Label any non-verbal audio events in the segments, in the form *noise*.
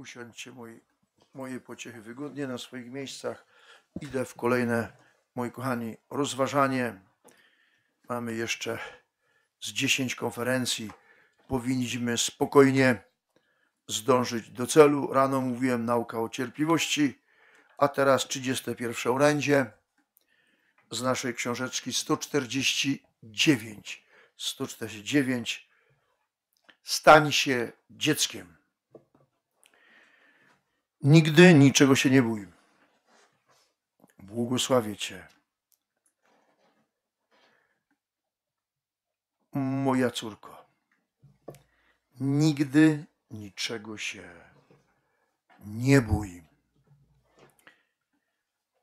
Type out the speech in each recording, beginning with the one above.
usiądźcie moi, moje pociechy wygodnie na swoich miejscach. Idę w kolejne, moi kochani, rozważanie. Mamy jeszcze z 10 konferencji. Powinniśmy spokojnie zdążyć do celu. Rano mówiłem nauka o cierpliwości, a teraz 31 orędzie z naszej książeczki 149. 149. Stań się dzieckiem. Nigdy niczego się nie bój, Błogosławię Cię. Moja córko, nigdy niczego się nie bój.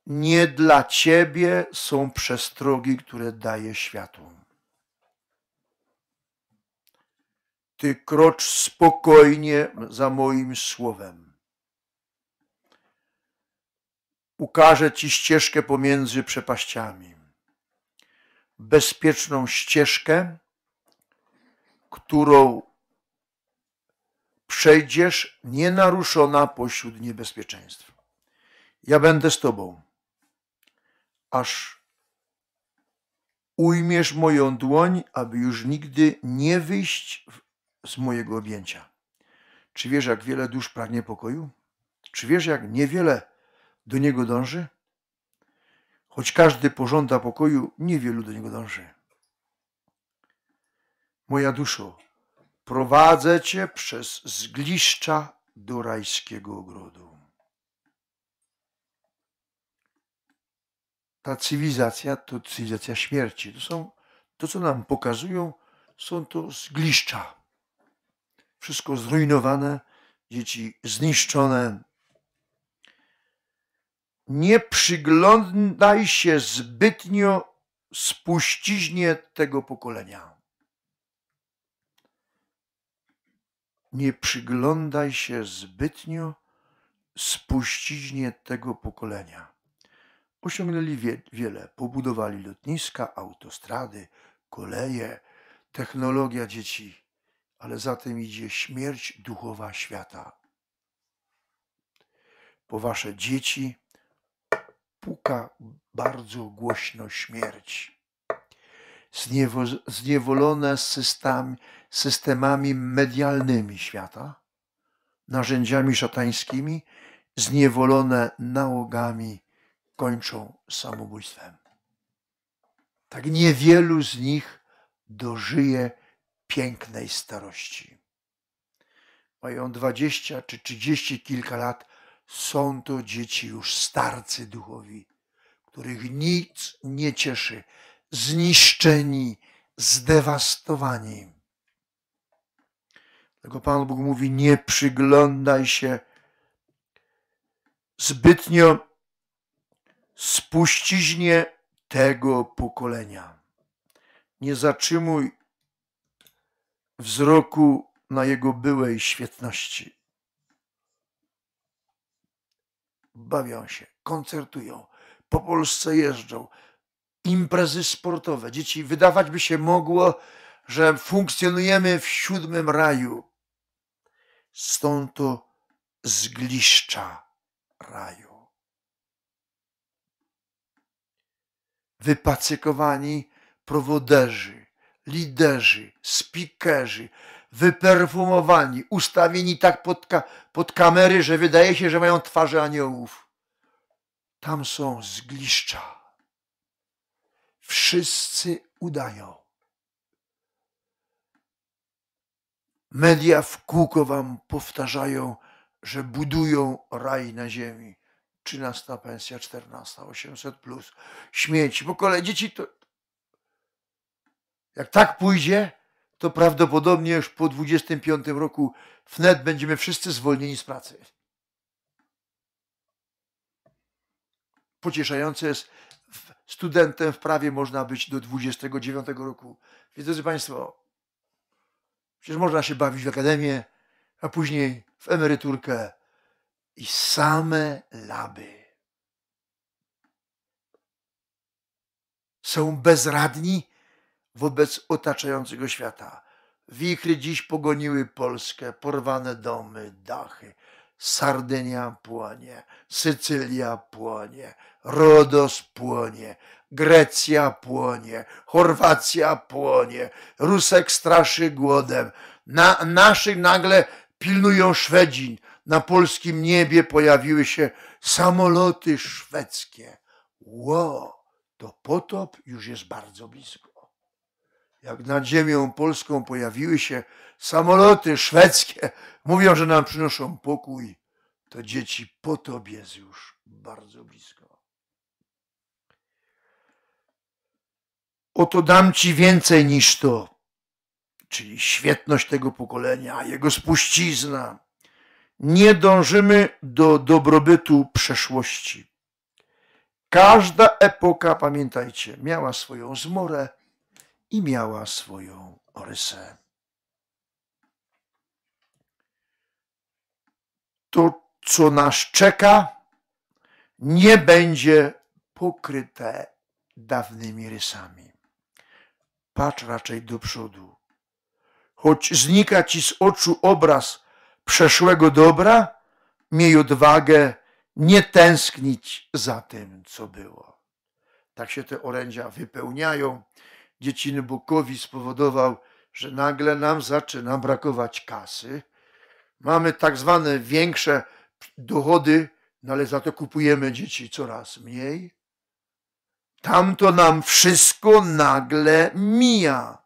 Nie dla Ciebie są przestrogi, które daje światło. Ty krocz spokojnie za moim słowem Ukaże Ci ścieżkę pomiędzy przepaściami. Bezpieczną ścieżkę, którą przejdziesz nienaruszona pośród niebezpieczeństw. Ja będę z Tobą, aż ujmiesz moją dłoń, aby już nigdy nie wyjść z mojego objęcia. Czy wiesz, jak wiele dusz pragnie pokoju? Czy wiesz, jak niewiele do niego dąży? Choć każdy pożąda pokoju, niewielu do niego dąży. Moja duszo, prowadzę cię przez zgliszcza do rajskiego ogrodu. Ta cywilizacja to cywilizacja śmierci. To, są, to co nam pokazują, są to zgliszcza. Wszystko zrujnowane, dzieci zniszczone, nie przyglądaj się zbytnio spuściźnie tego pokolenia. Nie przyglądaj się zbytnio spuściźnie tego pokolenia. Osiągnęli wie, wiele, pobudowali lotniska, autostrady, koleje, technologia dzieci, ale za tym idzie śmierć duchowa świata. Po wasze dzieci, bardzo głośno śmierć. Zniewolona systemami, systemami medialnymi świata, narzędziami szatańskimi, zniewolone nałogami kończą samobójstwem. Tak niewielu z nich dożyje pięknej starości. Mają dwadzieścia czy trzydzieści kilka lat, są to dzieci już starcy duchowi których nic nie cieszy, zniszczeni, zdewastowani. Dlatego Pan Bóg mówi: Nie przyglądaj się zbytnio spuściźnie tego pokolenia. Nie zatrzymuj wzroku na jego byłej świetności. Bawią się, koncertują po Polsce jeżdżą. Imprezy sportowe. Dzieci, wydawać by się mogło, że funkcjonujemy w siódmym raju. Stąd to zgliszcza raju. Wypacykowani prowoderzy, liderzy, spikerzy, wyperfumowani, ustawieni tak pod, ka pod kamery, że wydaje się, że mają twarze aniołów. Tam są zgliszcza. Wszyscy udają. Media w kółko wam powtarzają, że budują raj na ziemi. 13 pensja, 14, 800 plus, śmieci, bo kolej dzieci to... Jak tak pójdzie, to prawdopodobnie już po 25 roku wnet będziemy wszyscy zwolnieni z pracy. pocieszające jest, studentem w prawie można być do 29 roku. Więc drodzy Państwo, przecież można się bawić w akademię, a później w emeryturkę i same laby. Są bezradni wobec otaczającego świata. Wichry dziś pogoniły Polskę, porwane domy, dachy. Sardynia płonie, Sycylia płonie, Rodos płonie, Grecja płonie, Chorwacja płonie, Rusek straszy głodem, na, naszych nagle pilnują Szwedzin. Na polskim niebie pojawiły się samoloty szwedzkie. Ło, to potop już jest bardzo blisko. Jak nad ziemią polską pojawiły się samoloty szwedzkie mówią, że nam przynoszą pokój, to dzieci po tobie jest już bardzo blisko. Oto dam ci więcej niż to, czyli świetność tego pokolenia, jego spuścizna. Nie dążymy do dobrobytu przeszłości. Każda epoka, pamiętajcie, miała swoją zmorę i miała swoją rysę. to, co nas czeka, nie będzie pokryte dawnymi rysami. Patrz raczej do przodu. Choć znika ci z oczu obraz przeszłego dobra, miej odwagę nie tęsknić za tym, co było. Tak się te orędzia wypełniają. Dzieciny Bukowi spowodował, że nagle nam zaczyna brakować kasy. Mamy tak zwane większe dochody, no ale za to kupujemy dzieci coraz mniej. Tamto nam wszystko nagle mija.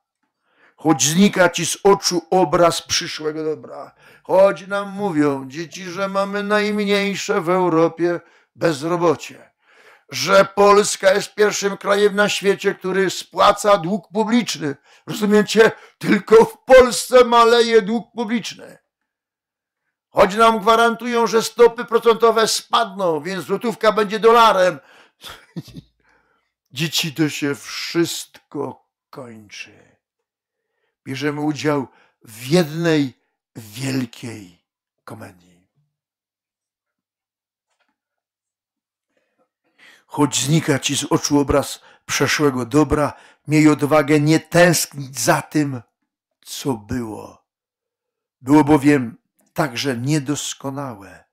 Choć znika ci z oczu obraz przyszłego dobra. Choć nam mówią dzieci, że mamy najmniejsze w Europie bezrobocie. Że Polska jest pierwszym krajem na świecie, który spłaca dług publiczny. Rozumiecie? Tylko w Polsce maleje dług publiczny. Choć nam gwarantują, że stopy procentowe spadną, więc złotówka będzie dolarem. *laughs* Dzieci to się wszystko kończy. Bierzemy udział w jednej wielkiej komedii. Choć znika ci z oczu obraz przeszłego dobra, miej odwagę nie tęsknić za tym, co było. Było bowiem także niedoskonałe.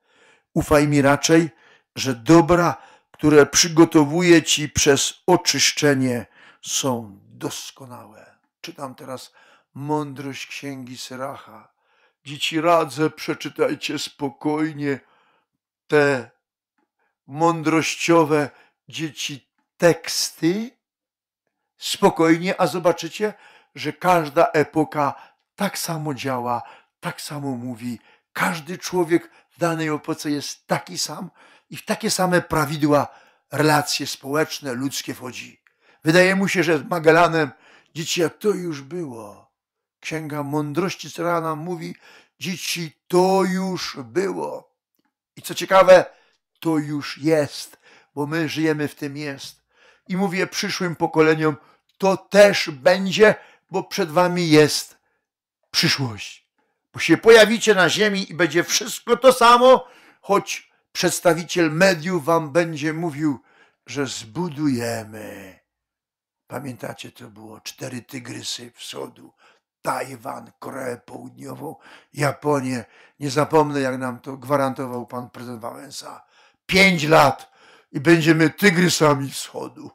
Ufaj mi raczej, że dobra, które przygotowuje Ci przez oczyszczenie, są doskonałe. Czytam teraz mądrość księgi Syracha. Dzieci radzę, przeczytajcie spokojnie te mądrościowe dzieci teksty spokojnie, a zobaczycie, że każda epoka tak samo działa tak samo mówi, każdy człowiek w danej opoce jest taki sam i w takie same prawidła relacje społeczne, ludzkie wchodzi. Wydaje mu się, że z Magallanem, dzieci, jak to już było. Księga Mądrości Cyrana mówi, dzieci, to już było. I co ciekawe, to już jest, bo my żyjemy w tym jest. I mówię przyszłym pokoleniom, to też będzie, bo przed wami jest przyszłość się pojawicie na ziemi i będzie wszystko to samo, choć przedstawiciel mediów wam będzie mówił, że zbudujemy. Pamiętacie, to było cztery tygrysy wschodu, Tajwan, Koreę Południową, Japonię. Nie zapomnę, jak nam to gwarantował pan prezydent Wałęsa. Pięć lat i będziemy tygrysami wschodu.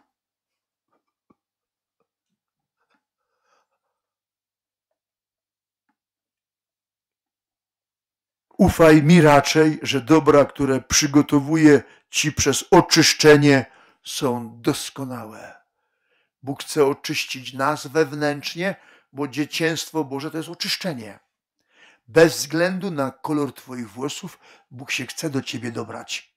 Ufaj mi raczej, że dobra, które przygotowuję Ci przez oczyszczenie, są doskonałe. Bóg chce oczyścić nas wewnętrznie, bo dziecięstwo Boże to jest oczyszczenie. Bez względu na kolor Twoich włosów, Bóg się chce do Ciebie dobrać.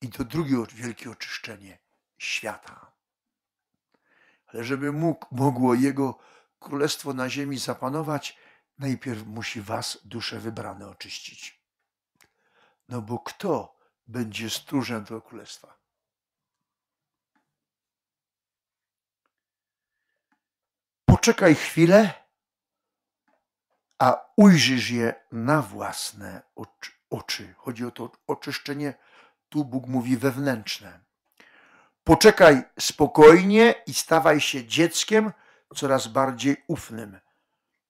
I to drugie wielkie oczyszczenie świata. Ale żeby mógł, mogło Jego królestwo na ziemi zapanować, najpierw musi was, dusze wybrane, oczyścić. No bo kto będzie stróżem tego królestwa? Poczekaj chwilę, a ujrzysz je na własne oczy. Chodzi o to oczyszczenie, tu Bóg mówi wewnętrzne. Poczekaj spokojnie i stawaj się dzieckiem coraz bardziej ufnym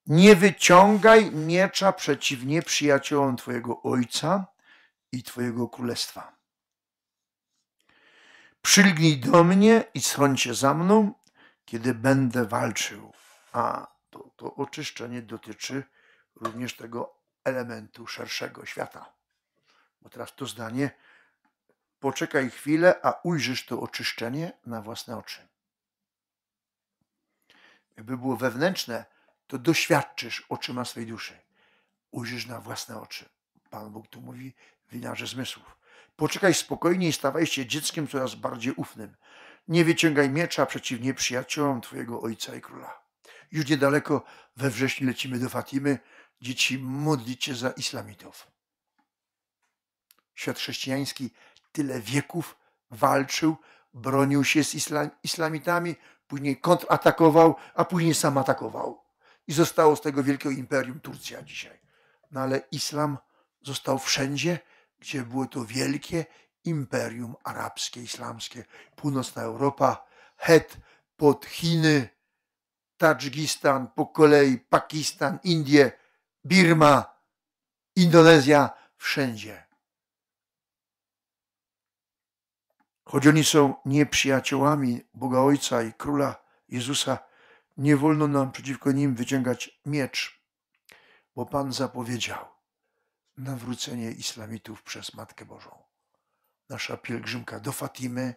nie wyciągaj miecza przeciw nieprzyjaciołom Twojego Ojca i Twojego Królestwa. Przylgnij do mnie i schroń się za mną, kiedy będę walczył. A to, to oczyszczenie dotyczy również tego elementu szerszego świata. Bo teraz to zdanie, poczekaj chwilę, a ujrzysz to oczyszczenie na własne oczy. Jakby było wewnętrzne, to doświadczysz oczyma swej duszy. Ujrzysz na własne oczy. Pan Bóg tu mówi winarze zmysłów. Poczekaj spokojnie i stawaj się dzieckiem coraz bardziej ufnym. Nie wyciągaj miecza przeciw nieprzyjaciołom Twojego Ojca i Króla. Już niedaleko we wrześniu lecimy do Fatimy. Dzieci, modlicie za islamitów. Świat chrześcijański tyle wieków walczył, bronił się z islamitami, później kontratakował, a później sam atakował i zostało z tego wielkiego imperium Turcja dzisiaj. No ale islam został wszędzie, gdzie było to wielkie imperium arabskie, islamskie. Północna Europa, Het pod Chiny, Tadżgistan, po kolei Pakistan, Indie, Birma, Indonezja, wszędzie. Choć oni są nieprzyjaciołami Boga Ojca i Króla Jezusa, nie wolno nam przeciwko nim wyciągać miecz, bo Pan zapowiedział nawrócenie islamitów przez Matkę Bożą. Nasza pielgrzymka do Fatimy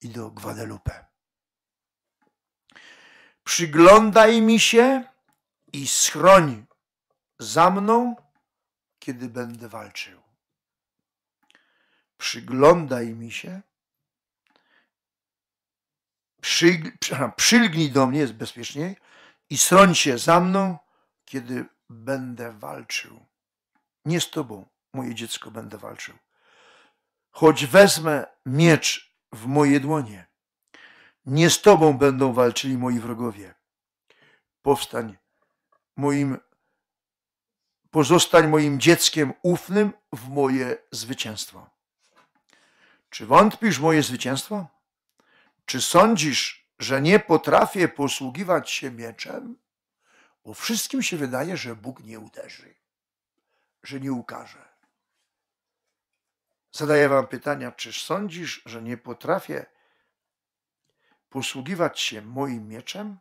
i do Guadalupe. Przyglądaj mi się i schroń za mną, kiedy będę walczył. Przyglądaj mi się przylgnij do mnie, jest bezpieczniej, i stroń się za mną, kiedy będę walczył. Nie z tobą, moje dziecko, będę walczył. Choć wezmę miecz w moje dłonie, nie z tobą będą walczyli moi wrogowie. Powstań moim, pozostań moim dzieckiem ufnym w moje zwycięstwo. Czy wątpisz w moje zwycięstwo? Czy sądzisz, że nie potrafię posługiwać się mieczem? Bo wszystkim się wydaje, że Bóg nie uderzy, że nie ukaże. Zadaję wam pytania, czy sądzisz, że nie potrafię posługiwać się moim mieczem?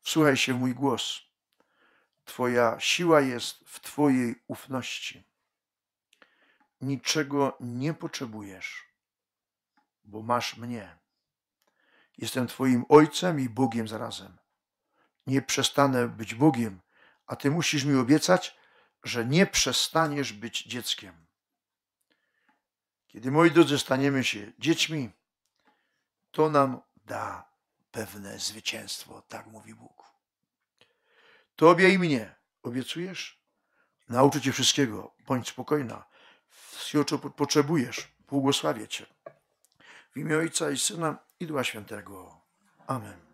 Wsłuchaj się w mój głos. Twoja siła jest w Twojej ufności. Niczego nie potrzebujesz, bo masz mnie. Jestem Twoim Ojcem i Bogiem zarazem. Nie przestanę być Bogiem, a Ty musisz mi obiecać, że nie przestaniesz być dzieckiem. Kiedy, moi drodzy, staniemy się dziećmi, to nam da pewne zwycięstwo, tak mówi Bóg. Tobie i mnie obiecujesz? Nauczę Cię wszystkiego, bądź spokojna. Wszystkiego, co potrzebujesz, błogosławię Cię. W imię Ojca i Syna i Ducha Świętego. Amen.